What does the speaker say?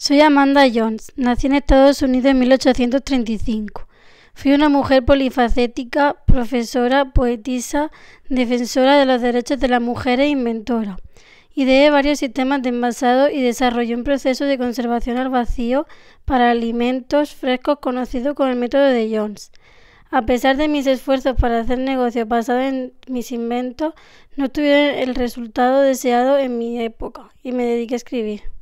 Soy Amanda Jones, nací en Estados Unidos en 1835. Fui una mujer polifacética, profesora, poetisa, defensora de los derechos de las mujeres e inventora. Ideé varios sistemas de envasado y desarrollé un proceso de conservación al vacío para alimentos frescos conocido con el método de Jones. A pesar de mis esfuerzos para hacer negocio basado en mis inventos, no tuve el resultado deseado en mi época y me dediqué a escribir.